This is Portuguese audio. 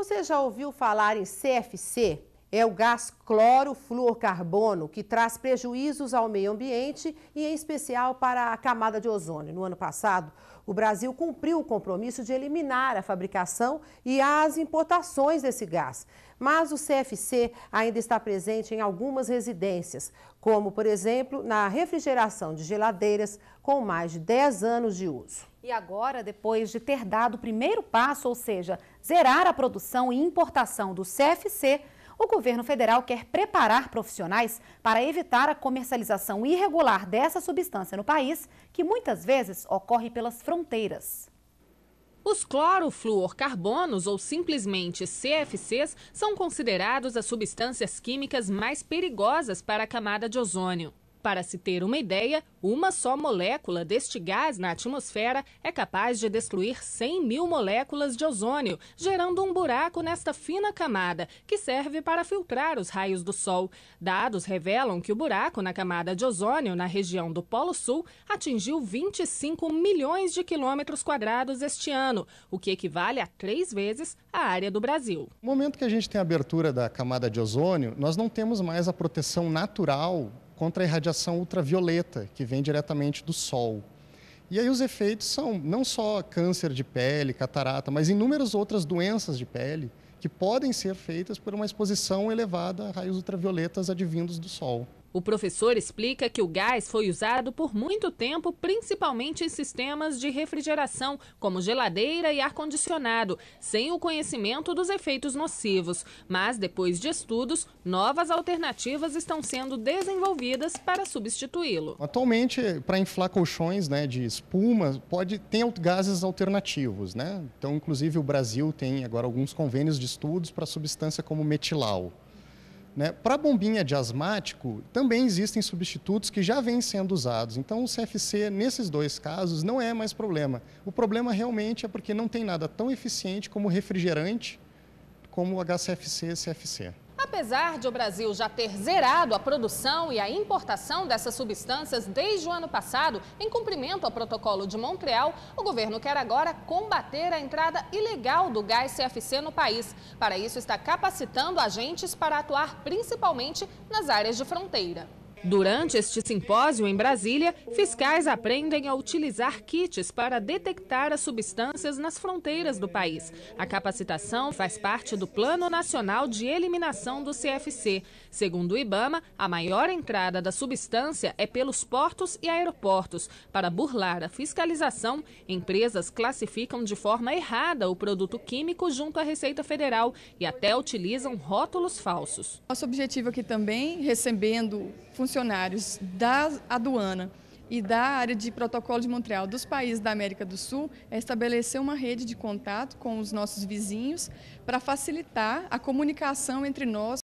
Você já ouviu falar em CFC? É o gás clorofluorcarbono que traz prejuízos ao meio ambiente e em especial para a camada de ozônio. No ano passado, o Brasil cumpriu o compromisso de eliminar a fabricação e as importações desse gás. Mas o CFC ainda está presente em algumas residências, como, por exemplo, na refrigeração de geladeiras com mais de 10 anos de uso. E agora, depois de ter dado o primeiro passo, ou seja, zerar a produção e importação do CFC, o governo federal quer preparar profissionais para evitar a comercialização irregular dessa substância no país, que muitas vezes ocorre pelas fronteiras. Os clorofluorcarbonos, ou simplesmente CFCs, são considerados as substâncias químicas mais perigosas para a camada de ozônio. Para se ter uma ideia, uma só molécula deste gás na atmosfera é capaz de destruir 100 mil moléculas de ozônio, gerando um buraco nesta fina camada, que serve para filtrar os raios do Sol. Dados revelam que o buraco na camada de ozônio na região do Polo Sul atingiu 25 milhões de quilômetros quadrados este ano, o que equivale a três vezes a área do Brasil. No momento que a gente tem a abertura da camada de ozônio, nós não temos mais a proteção natural contra a irradiação ultravioleta, que vem diretamente do Sol. E aí os efeitos são não só câncer de pele, catarata, mas inúmeras outras doenças de pele que podem ser feitas por uma exposição elevada a raios ultravioletas advindos do Sol. O professor explica que o gás foi usado por muito tempo, principalmente em sistemas de refrigeração, como geladeira e ar-condicionado, sem o conhecimento dos efeitos nocivos. Mas, depois de estudos, novas alternativas estão sendo desenvolvidas para substituí-lo. Atualmente, para inflar colchões né, de espuma, pode tem gases alternativos. Né? Então, inclusive, o Brasil tem agora alguns convênios de estudos para substância como metilau. Né? Para bombinha de asmático, também existem substitutos que já vêm sendo usados. Então, o CFC, nesses dois casos, não é mais problema. O problema realmente é porque não tem nada tão eficiente como refrigerante, como o HCFC e CFC apesar de o Brasil já ter zerado a produção e a importação dessas substâncias desde o ano passado, em cumprimento ao protocolo de Montreal, o governo quer agora combater a entrada ilegal do gás CFC no país. Para isso, está capacitando agentes para atuar principalmente nas áreas de fronteira. Durante este simpósio em Brasília, fiscais aprendem a utilizar kits para detectar as substâncias nas fronteiras do país. A capacitação faz parte do Plano Nacional de Eliminação do CFC. Segundo o Ibama, a maior entrada da substância é pelos portos e aeroportos. Para burlar a fiscalização, empresas classificam de forma errada o produto químico junto à Receita Federal e até utilizam rótulos falsos. Nosso objetivo aqui também, recebendo funcionários funcionários da aduana e da área de protocolo de Montreal dos países da América do Sul é estabelecer uma rede de contato com os nossos vizinhos para facilitar a comunicação entre nós,